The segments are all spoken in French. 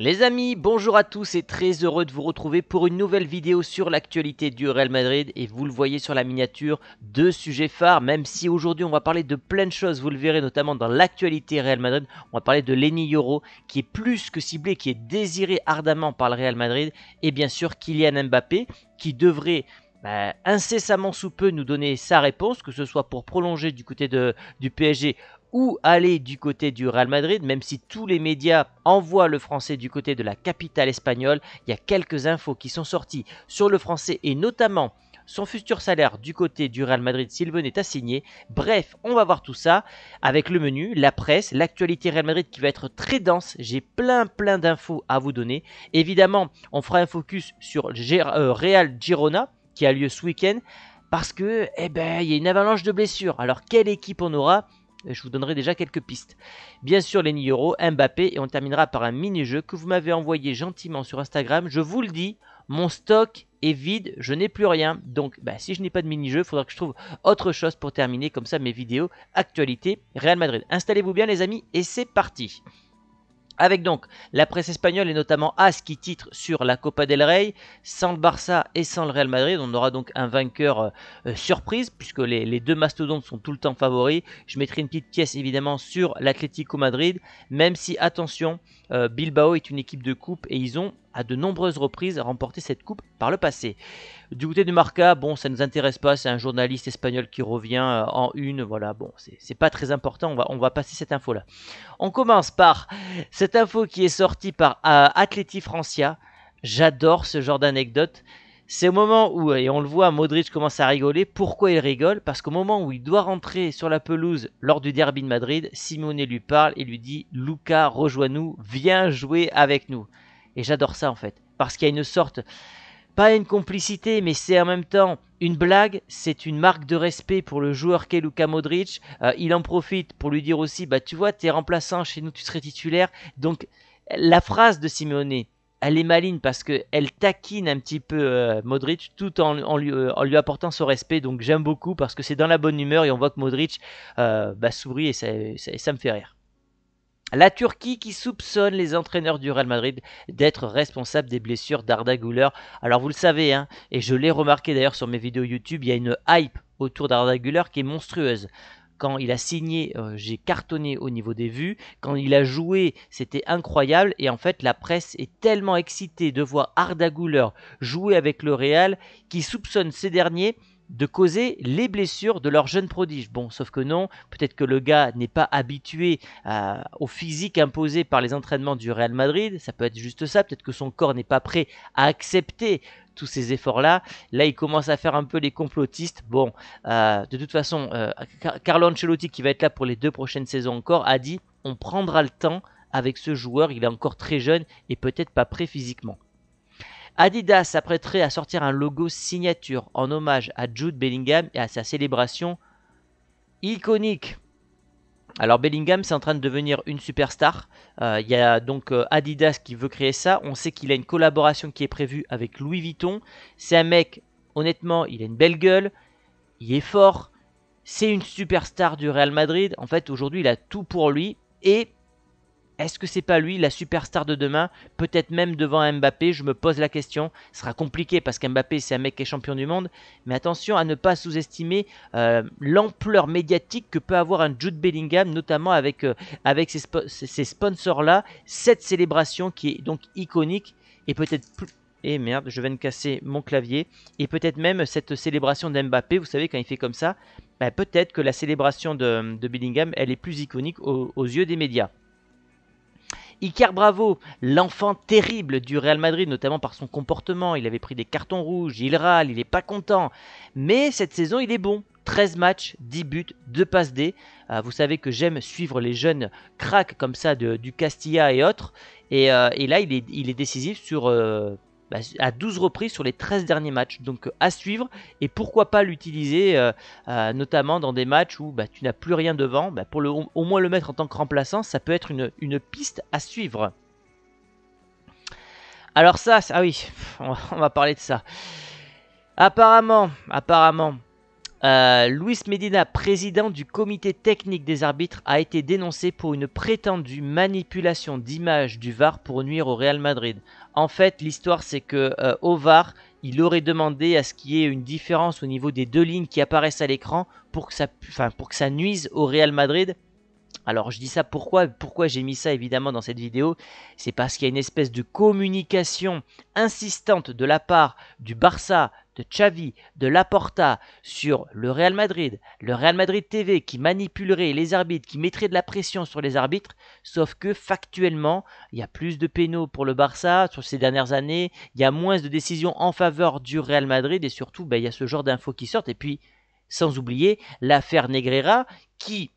Les amis, bonjour à tous et très heureux de vous retrouver pour une nouvelle vidéo sur l'actualité du Real Madrid et vous le voyez sur la miniature, deux sujets phares, même si aujourd'hui on va parler de plein de choses, vous le verrez notamment dans l'actualité Real Madrid, on va parler de Lenny Euro qui est plus que ciblé, qui est désiré ardemment par le Real Madrid et bien sûr Kylian Mbappé qui devrait bah, incessamment sous peu nous donner sa réponse, que ce soit pour prolonger du côté de, du PSG ou aller du côté du Real Madrid, même si tous les médias envoient le français du côté de la capitale espagnole. Il y a quelques infos qui sont sorties sur le français et notamment son futur salaire du côté du Real Madrid s'il venait à signer. Bref, on va voir tout ça avec le menu, la presse, l'actualité Real Madrid qui va être très dense. J'ai plein plein d'infos à vous donner. Évidemment, on fera un focus sur euh, Real Girona qui a lieu ce week-end parce que eh ben il y a une avalanche de blessures. Alors quelle équipe on aura je vous donnerai déjà quelques pistes. Bien sûr, les ni Mbappé, et on terminera par un mini-jeu que vous m'avez envoyé gentiment sur Instagram. Je vous le dis, mon stock est vide, je n'ai plus rien. Donc, bah, si je n'ai pas de mini-jeu, il faudra que je trouve autre chose pour terminer comme ça mes vidéos actualité Real Madrid. Installez-vous bien, les amis, et c'est parti! Avec donc la presse espagnole et notamment As qui titre sur la Copa del Rey, sans le Barça et sans le Real Madrid, on aura donc un vainqueur euh, surprise puisque les, deux mastodontes sont tout le temps favoris. Je mettrai une petite pièce évidemment sur l'Atlético Madrid, même si attention, euh, Bilbao est une équipe de coupe et ils ont à de nombreuses reprises remporté cette coupe par le passé. Du côté du Marca, bon, ça ne nous intéresse pas, c'est un journaliste espagnol qui revient euh, en une, voilà, bon, c'est pas très important, on va, passer cette info-là. On commence par cette info qui est sortie par euh, Francia, j'adore ce genre d'anecdote. C'est au moment où, euh, et on le voit, Modric commence à rigoler. Pourquoi il rigole Parce qu'au moment où il doit rentrer sur la pelouse lors du derby de Madrid, Simonet lui parle et lui dit Luca, rejoins-nous, viens jouer avec nous. Et j'adore ça en fait. Parce qu'il y a une sorte, pas une complicité, mais c'est en même temps une blague, c'est une marque de respect pour le joueur qu'est Luka Modric. Euh, il en profite pour lui dire aussi, bah tu vois, t'es remplaçant chez nous, tu serais titulaire. Donc la phrase de Simeone, elle est maligne parce qu'elle taquine un petit peu euh, Modric tout euh, en, lui, apportant son respect. Donc j'aime beaucoup parce que c'est dans la bonne humeur et on voit que Modric bah, sourit et ça, me fait rire. La Turquie qui soupçonne les entraîneurs du Real Madrid d'être responsables des blessures d'Arda Alors vous le savez, hein, et je l'ai remarqué d'ailleurs sur mes vidéos YouTube, il y a une hype autour d'Arda qui est monstrueuse quand il a signé, euh, j'ai cartonné au niveau des vues. Quand il a joué, c'était incroyable. Et en fait, la presse est tellement excitée de voir Arda jouer avec le Real qui soupçonne ces derniers de causer les blessures de leur jeune prodige. Bon, sauf que non, peut-être que le gars n'est pas habitué au physique imposé par les entraînements du Real Madrid, ça peut être juste ça, peut-être que son corps n'est pas prêt à accepter tous ces efforts-là. Là, il commence à faire un peu les complotistes. Bon, euh, de toute façon, euh, Carlo Ancelotti, qui va être là pour les deux prochaines saisons encore, a dit on prendra le temps avec ce joueur, il est encore très jeune et peut-être pas prêt physiquement. Adidas s'apprêterait à sortir un logo signature en hommage à Jude Bellingham et à sa célébration iconique. Alors Bellingham, c'est en train de devenir une superstar. Euh, il y a donc euh, Adidas qui veut créer ça. On sait qu'il a une collaboration qui est prévue avec Louis Vuitton. C'est un mec, honnêtement, il a une belle gueule, il est fort, c'est une superstar du Real Madrid. En fait, aujourd'hui, il a tout pour lui. Et est-ce que c'est pas lui la superstar de demain Peut-être même devant Mbappé, je me pose la question. Ce sera compliqué parce qu'Mbappé c'est un mec qui est champion du monde. Mais attention à ne pas sous-estimer euh, l'ampleur médiatique que peut avoir un Jude Bellingham, notamment avec, euh, avec ses sponsors-là. Cette célébration qui est donc iconique et peut-être plus... Et eh merde, je viens de casser mon clavier. Et peut-être même cette célébration d'Mbappé, vous savez, quand il fait comme ça, ben, peut-être que la célébration de, Bellingham, elle est plus iconique aux yeux des médias. Iker Bravo, l'enfant terrible du Real Madrid, notamment par son comportement, il avait pris des cartons rouges, il râle, il n'est pas content. Mais cette saison, il est bon. 13 matchs, 10 buts, 2 passes D. Ah, vous savez que j'aime suivre les jeunes cracks comme ça du Castilla et autres. Euh, et, là, il est, il est décisif sur euh, bah, à 12 reprises sur les 13 derniers matchs. Donc euh, à suivre et pourquoi pas l'utiliser euh, euh, notamment dans des matchs où bah, tu n'as plus rien devant. Bah, pour le, au moins le mettre en tant que remplaçant, ça peut être une, piste à suivre. Alors ça, ah oui, on va parler de ça. Apparemment, apparemment, euh, Luis Medina, président du comité technique des arbitres, a été dénoncé pour une prétendue manipulation d'image du VAR pour nuire au Real Madrid. En fait, l'histoire c'est que euh, au VAR, il aurait demandé à ce qu'il y ait une différence au niveau des deux lignes qui apparaissent à l'écran pour que ça, enfin, pour que ça nuise au Real Madrid alors je dis ça pourquoi Pourquoi j'ai mis ça évidemment dans cette vidéo C'est parce qu'il y a une espèce de communication insistante de la part du Barça, de Xavi, de Laporta sur le Real Madrid, le Real Madrid TV qui manipulerait les arbitres, qui mettrait de la pression sur les arbitres, sauf que factuellement, il y a plus de pénaux pour le Barça sur ces dernières années, il y a moins de décisions en faveur du Real Madrid et surtout, ben, il y a ce genre d'infos qui sortent. Et puis, sans oublier l'affaire Negreira qui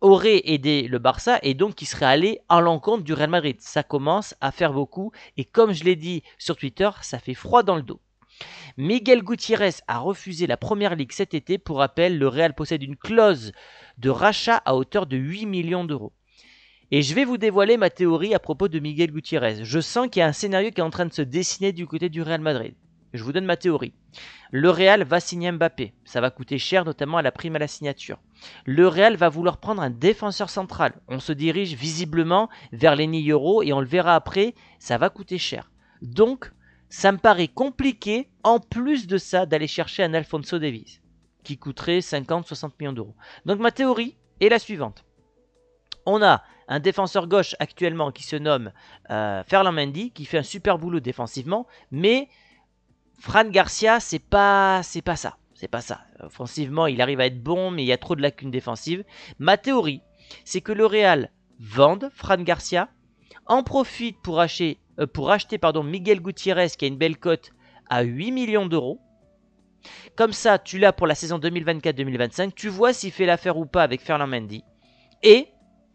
aurait aidé le Barça et donc qui serait allé à l'encontre du Real Madrid. Ça commence à faire beaucoup et comme je l'ai dit sur Twitter, ça fait froid dans le dos. Miguel Gutiérrez a refusé la Première Ligue cet été. Pour rappel, le Real possède une clause de rachat à hauteur de 8 millions d'euros. Et je vais vous dévoiler ma théorie à propos de Miguel Gutiérrez. Je sens qu'il y a un scénario qui est en train de se dessiner du côté du Real Madrid. Je vous donne ma théorie. Le Real va signer Mbappé. Ça va coûter cher, notamment à la prime à la signature. Le Real va vouloir prendre un défenseur central. On se dirige visiblement vers les nids et on le verra après. Ça va coûter cher. Donc, ça me paraît compliqué, en plus de ça, d'aller chercher un Alfonso Davis, qui coûterait 50-60 millions d'euros. Donc ma théorie est la suivante. On a un défenseur gauche actuellement qui se nomme euh, Ferland Mendy, qui fait un super boulot défensivement, mais Fran Garcia, c'est pas, c'est pas ça. C'est pas ça. Offensivement, il arrive à être bon, mais il y a trop de lacunes défensives. Ma théorie, c'est que le Real vende Fran Garcia, en profite pour acheter, euh, pour acheter pardon, Miguel Gutiérrez qui a une belle cote à 8 millions d'euros. Comme ça, tu l'as pour la saison 2024-2025, tu vois s'il fait l'affaire ou pas avec Fernand Mendy. Et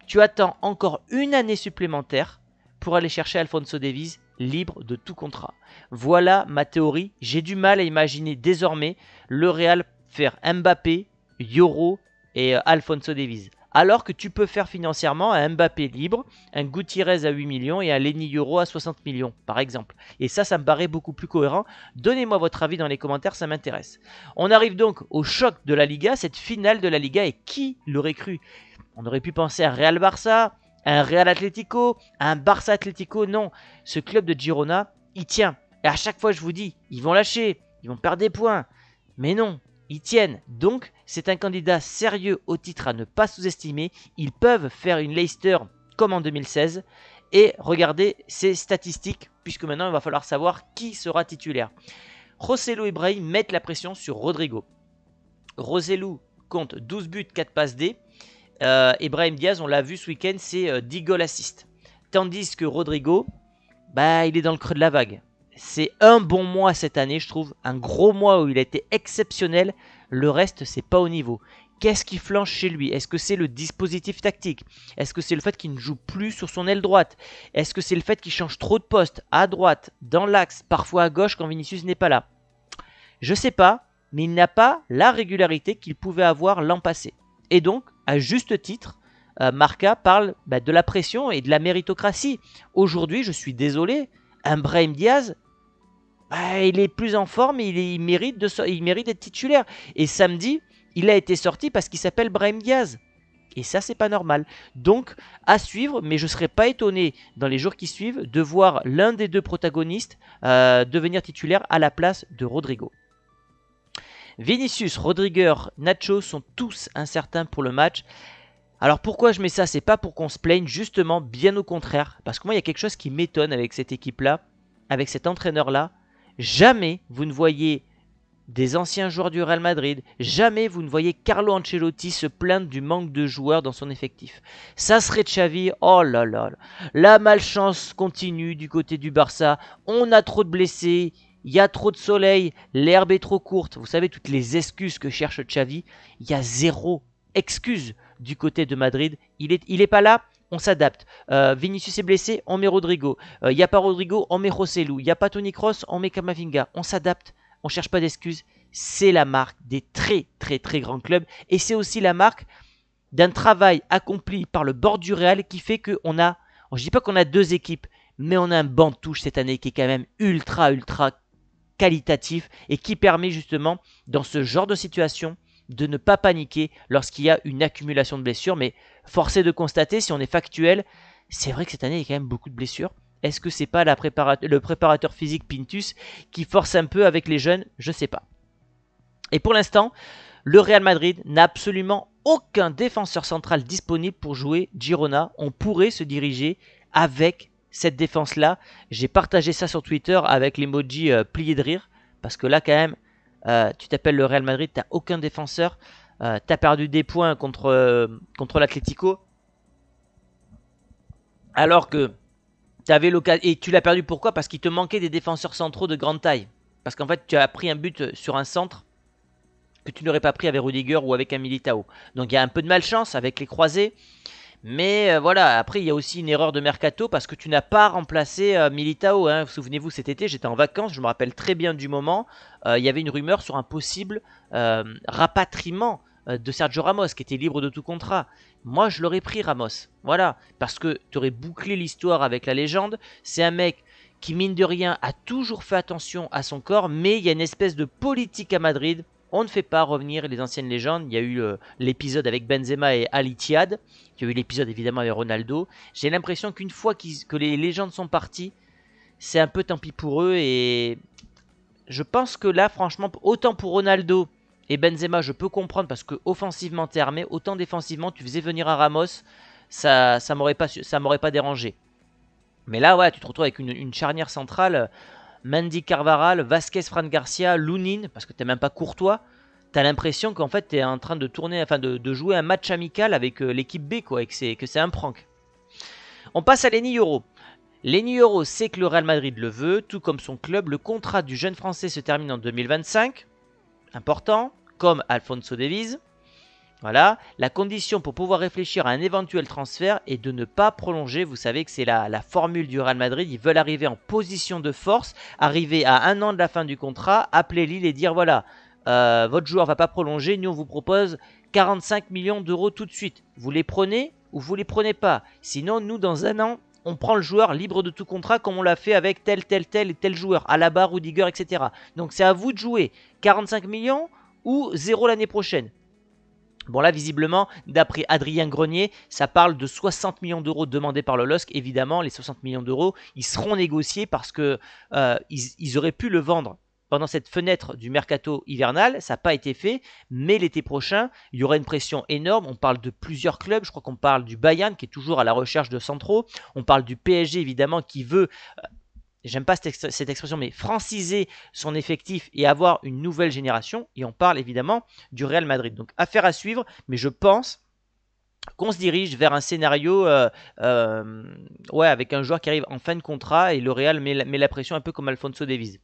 tu attends encore une année supplémentaire pour aller chercher Alfonso Davies libre de tout contrat. Voilà ma théorie. J'ai du mal à imaginer désormais le Real faire Mbappé, Yoro et euh, Alfonso Davies alors que tu peux faire financièrement un Mbappé libre, un Gutiérrez à 8 millions et un Lenny Euro à 60 millions, par exemple. Et ça, ça me paraît beaucoup plus cohérent. Donnez-moi votre avis dans les commentaires, ça m'intéresse. On arrive donc au choc de la Liga, cette finale de la Liga, et qui l'aurait cru On aurait pu penser à Real Barça, à un Real Atlético, à un Barça Atlético, non. Ce club de Girona, il tient. Et à chaque fois, je vous dis, ils vont lâcher, ils vont perdre des points. Mais non, ils tiennent. Donc, c'est un candidat sérieux au titre à ne pas sous-estimer. Ils peuvent faire une Leicester comme en 2016 et regardez ces statistiques, puisque maintenant il va falloir savoir qui sera titulaire. Rossello et Brahim mettent la pression sur Rodrigo. Rossello compte 12 buts, 4 passes D. Euh, Ibrahim Diaz, on l'a vu ce week-end, c'est 10 euh, goals assist. Tandis que Rodrigo, bah, il est dans le creux de la vague c'est un bon mois cette année, je trouve. Un gros mois où il a été exceptionnel. Le reste, c'est pas au niveau. Qu'est-ce qui flanche chez lui Est-ce que c'est le dispositif tactique Est-ce que c'est le fait qu'il ne joue plus sur son aile droite Est-ce que c'est le fait qu'il change trop de poste À droite, dans l'axe, parfois à gauche quand Vinicius n'est pas là Je sais pas, mais il n'a pas la régularité qu'il pouvait avoir l'an passé. Et donc, à juste titre, euh, Marca parle bah, de la pression et de la méritocratie. Aujourd'hui, je suis désolé, un Brahim Diaz, bah, il est plus en forme, il, il mérite de, il mérite d'être titulaire. Et samedi, il a été sorti parce qu'il s'appelle Brahim Diaz. Et ça, c'est pas normal. Donc, à suivre, mais je ne serais pas étonné dans les jours qui suivent de voir l'un des deux protagonistes euh, devenir titulaire à la place de Rodrigo. Vinicius, Rodrigueur, Nacho sont tous incertains pour le match. Alors pourquoi je mets ça C'est pas pour qu'on se plaigne, justement, bien au contraire. Parce que moi, il y a quelque chose qui m'étonne avec cette équipe-là, avec cet entraîneur-là, Jamais vous ne voyez des anciens joueurs du Real Madrid, jamais vous ne voyez Carlo Ancelotti se plaindre du manque de joueurs dans son effectif. Ça serait Xavi, oh là là, la malchance continue du côté du Barça, on a trop de blessés, il y a trop de soleil, l'herbe est trop courte, vous savez toutes les excuses que cherche Xavi, il y a zéro excuse du côté de Madrid, il n'est il est pas là, on s'adapte. Euh, Vinicius est blessé, on met Rodrigo. Il euh, n'y a pas Rodrigo, on met Rossellou. Il n'y a pas Tony Cross, on met Kamavinga. On s'adapte, on ne cherche pas d'excuses. C'est la marque des très très très grands clubs et c'est aussi la marque d'un travail accompli par le bord du Real qui fait qu'on a, je dis pas qu'on a deux équipes, mais on a un banc de touche cette année qui est quand même ultra ultra qualitatif et qui permet justement dans ce genre de situation de ne pas paniquer lorsqu'il y a une accumulation de blessures. Mais forcé de constater, si on est factuel, c'est vrai que cette année, il y a quand même beaucoup de blessures. Est-ce que c'est pas le préparateur physique Pintus qui force un peu avec les jeunes Je ne sais pas. Et pour l'instant, le Real Madrid n'a absolument aucun défenseur central disponible pour jouer Girona. On pourrait se diriger avec cette défense-là. J'ai partagé ça sur Twitter avec l'emoji euh, plié de rire. Parce que là, quand même, euh, tu t'appelles le Real Madrid, t'as aucun défenseur. tu euh, t'as perdu des points contre, euh, contre l'Atlético. Alors que avais l'occasion. Et tu l'as perdu pourquoi Parce qu'il te manquait des défenseurs centraux de grande taille. Parce qu'en fait, tu as pris un but sur un centre que tu n'aurais pas pris avec Rudiger ou avec un Militao. Donc il y a un peu de malchance avec les croisés. Mais euh, voilà, après il y a aussi une erreur de mercato parce que tu n'as pas remplacé euh, Militao. Hein. Souvenez-vous, cet été j'étais en vacances, je me rappelle très bien du moment. Euh, il y avait une rumeur sur un possible rapatriement de Sergio Ramos qui était libre de tout contrat. Moi je l'aurais pris Ramos, voilà, parce que tu aurais bouclé l'histoire avec la légende. C'est un mec qui mine de rien a toujours fait attention à son corps, mais il y a une espèce de politique à Madrid on ne fait pas revenir les anciennes légendes. Il y a eu euh, l'épisode avec Benzema et Ali Tiad. Il y a eu l'épisode évidemment avec Ronaldo. J'ai l'impression qu'une fois que les légendes sont parties, c'est un peu tant pis pour eux. Et je pense que là, franchement, autant pour Ronaldo et Benzema, je peux comprendre parce que offensivement t'es armé, autant défensivement tu faisais venir à Ramos, ça, ça m'aurait pas, pas dérangé. Mais là, ouais, tu te retrouves avec une charnière centrale. Euh, Mandy Carvaral, Vasquez Fran Garcia, Lounine, parce que t'es même pas courtois, t'as l'impression qu'en fait t'es en train de tourner, enfin de, jouer un match amical avec euh, l'équipe B, quoi, et que c'est un prank. On passe à Lenny Euro. Lenny Euro sait que le Real Madrid le veut, tout comme son club. Le contrat du jeune français se termine en 2025, important, comme Alfonso Davies. Voilà, la condition pour pouvoir réfléchir à un éventuel transfert est de ne pas prolonger. Vous savez que c'est la, formule du Real Madrid. Ils veulent arriver en position de force, arriver à un an de la fin du contrat, appeler Lille et dire voilà, euh, votre joueur ne va pas prolonger, nous on vous propose 45 millions d'euros tout de suite. Vous les prenez ou vous les prenez pas Sinon, nous dans un an, on prend le joueur libre de tout contrat comme on l'a fait avec tel, tel, tel et tel joueur, à la ou Rudiger, etc. Donc c'est à vous de jouer 45 millions ou 0 l'année prochaine. Bon là, visiblement, d'après Adrien Grenier, ça parle de 60 millions d'euros demandés par le LOSC. Évidemment, les 60 millions d'euros, ils seront négociés parce que euh, ils, auraient pu le vendre pendant cette fenêtre du mercato hivernal, ça n'a pas été fait, mais l'été prochain, il y aura une pression énorme. On parle de plusieurs clubs, je crois qu'on parle du Bayern qui est toujours à la recherche de Centro. on parle du PSG évidemment qui veut euh, j'aime pas cette, expression, mais franciser son effectif et avoir une nouvelle génération. Et on parle évidemment du Real Madrid. Donc affaire à suivre, mais je pense qu'on se dirige vers un scénario euh, euh, ouais, avec un joueur qui arrive en fin de contrat et le Real met la, pression un peu comme Alfonso Davies.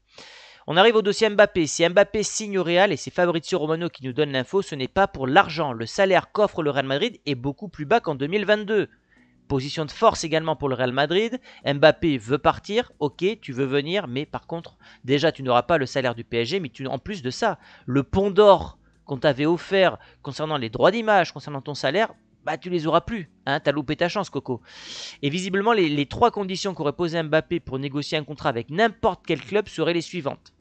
On arrive au dossier Mbappé. Si Mbappé signe au Real, et c'est Fabrizio Romano qui nous donne l'info, ce n'est pas pour l'argent. Le salaire qu'offre le Real Madrid est beaucoup plus bas qu'en 2022. Position de force également pour le Real Madrid. Mbappé veut partir, ok, tu veux venir, mais par contre, déjà, tu n'auras pas le salaire du PSG, mais tu, en plus de ça, le pont d'or qu'on t'avait offert concernant les droits d'image, concernant ton salaire, bah tu les auras plus. Hein, T'as loupé ta chance, Coco. Et visiblement, les, les trois conditions qu'aurait posé Mbappé pour négocier un contrat avec n'importe quel club seraient les suivantes.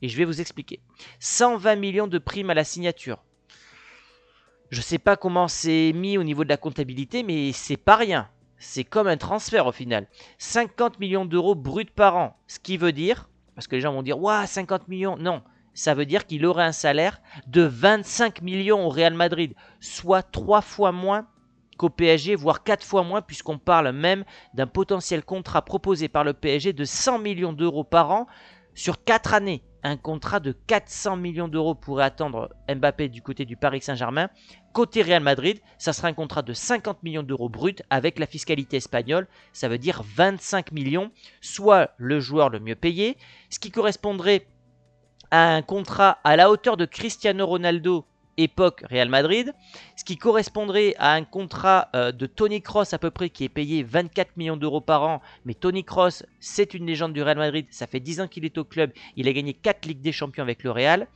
Et je vais vous expliquer. 120 millions de primes à la signature. Je sais pas comment c'est mis au niveau de la comptabilité, mais c'est pas rien. C'est comme un transfert au final. 50 millions d'euros bruts par an. Ce qui veut dire, parce que les gens vont dire, waouh, 50 millions. Non, ça veut dire qu'il aurait un salaire de 25 millions au Real Madrid, soit trois fois moins qu'au PSG, voire quatre fois moins, puisqu'on parle même d'un potentiel contrat proposé par le PSG de 100 millions d'euros par an sur quatre années un contrat de 400 millions d'euros pourrait attendre Mbappé du côté du Paris Saint-Germain. Côté Real Madrid, ça sera un contrat de 50 millions d'euros brut avec la fiscalité espagnole, ça veut dire 25 millions, soit le joueur le mieux payé, ce qui correspondrait à un contrat à la hauteur de Cristiano Ronaldo époque Real Madrid, ce qui correspondrait à un contrat euh, de Tony Cross à peu près qui est payé 24 millions d'euros par an. Mais Tony Cross, c'est une légende du Real Madrid, ça fait 10 ans qu'il est au club, il a gagné 4 Ligues des Champions avec le Real.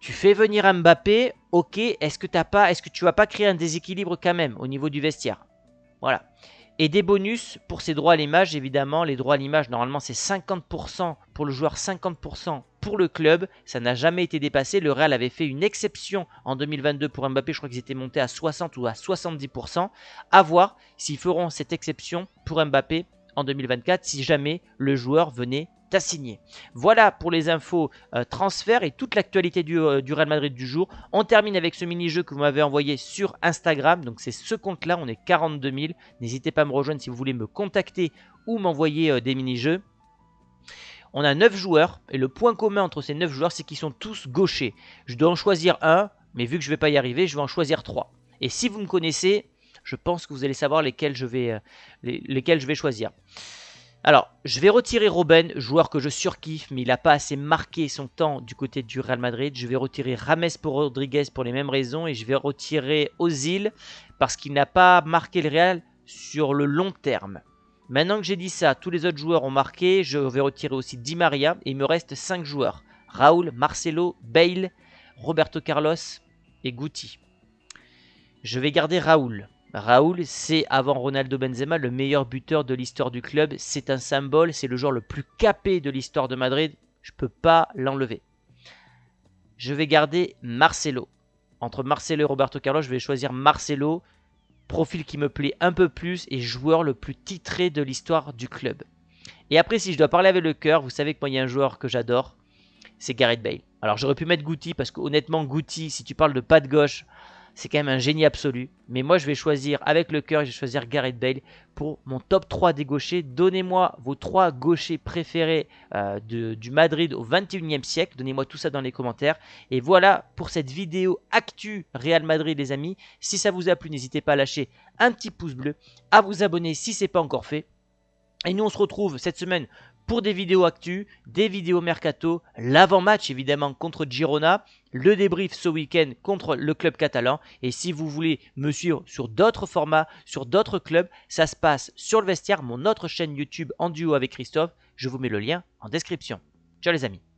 Tu fais venir Mbappé, ok, est-ce que t'as pas, est-ce que tu vas pas créer un déséquilibre quand même au niveau du vestiaire Voilà. Et des bonus pour ses droits à l'image, évidemment. Les droits à l'image, normalement, c'est 50% pour le joueur, 50% pour le club. Ça n'a jamais été dépassé. Le Real avait fait une exception en 2022 pour Mbappé. Je crois qu'ils étaient montés à 60 ou à 70%. À voir s'ils feront cette exception pour Mbappé en 2024 si jamais le joueur venait signé Voilà pour les infos euh, transfert et toute l'actualité euh, du, Real Madrid du jour. On termine avec ce mini-jeu que vous m'avez envoyé sur Instagram. Donc c'est ce compte-là, on est 42 000. N'hésitez pas à me rejoindre si vous voulez me contacter ou m'envoyer euh, des mini-jeux. On a 9 joueurs et le point commun entre ces 9 joueurs c'est qu'ils sont tous gauchers. Je dois en choisir un, mais vu que je ne vais pas y arriver, je vais en choisir 3. Et si vous me connaissez, je pense que vous allez savoir lesquels je vais, lesquels je vais choisir. Alors, je vais retirer Robben, joueur que je surkiffe, mais il n'a pas assez marqué son temps du côté du Real Madrid. Je vais retirer Rames pour Rodriguez pour les mêmes raisons. Et je vais retirer Ozil parce qu'il n'a pas marqué le Real sur le long terme. Maintenant que j'ai dit ça, tous les autres joueurs ont marqué. Je vais retirer aussi Di Maria. Et il me reste 5 joueurs. Raoul, Marcelo, Bale, Roberto Carlos et Guti. Je vais garder Raoul. Raoul, c'est avant Ronaldo Benzema le meilleur buteur de l'histoire du club. C'est un symbole, c'est le joueur le plus capé de l'histoire de Madrid. Je ne peux pas l'enlever. Je vais garder Marcelo. Entre Marcelo et Roberto Carlos, je vais choisir Marcelo, profil qui me plaît un peu plus et joueur le plus titré de l'histoire du club. Et après, si je dois parler avec le cœur, vous savez que moi, il y a un joueur que j'adore, c'est Gareth Bale. Alors j'aurais pu mettre Guti parce qu'honnêtement, Guti, si tu parles de pas de gauche, c'est quand même un génie absolu. Mais moi, je vais choisir avec le cœur, je vais choisir Gareth Bale pour mon top 3 des gauchers. Donnez-moi vos 3 gauchers préférés euh, du Madrid au 21e siècle. Donnez-moi tout ça dans les commentaires. Et voilà pour cette vidéo actu Real Madrid, les amis. Si ça vous a plu, n'hésitez pas à lâcher un petit pouce bleu, à vous abonner si ce n'est pas encore fait. Et nous, on se retrouve cette semaine pour des vidéos actus, des vidéos mercato, l'avant-match évidemment contre Girona, le débrief ce week-end contre le club catalan. Et si vous voulez me suivre sur d'autres formats, sur d'autres clubs, ça se passe sur le vestiaire, mon autre chaîne YouTube en duo avec Christophe. Je vous mets le lien en description. Ciao les amis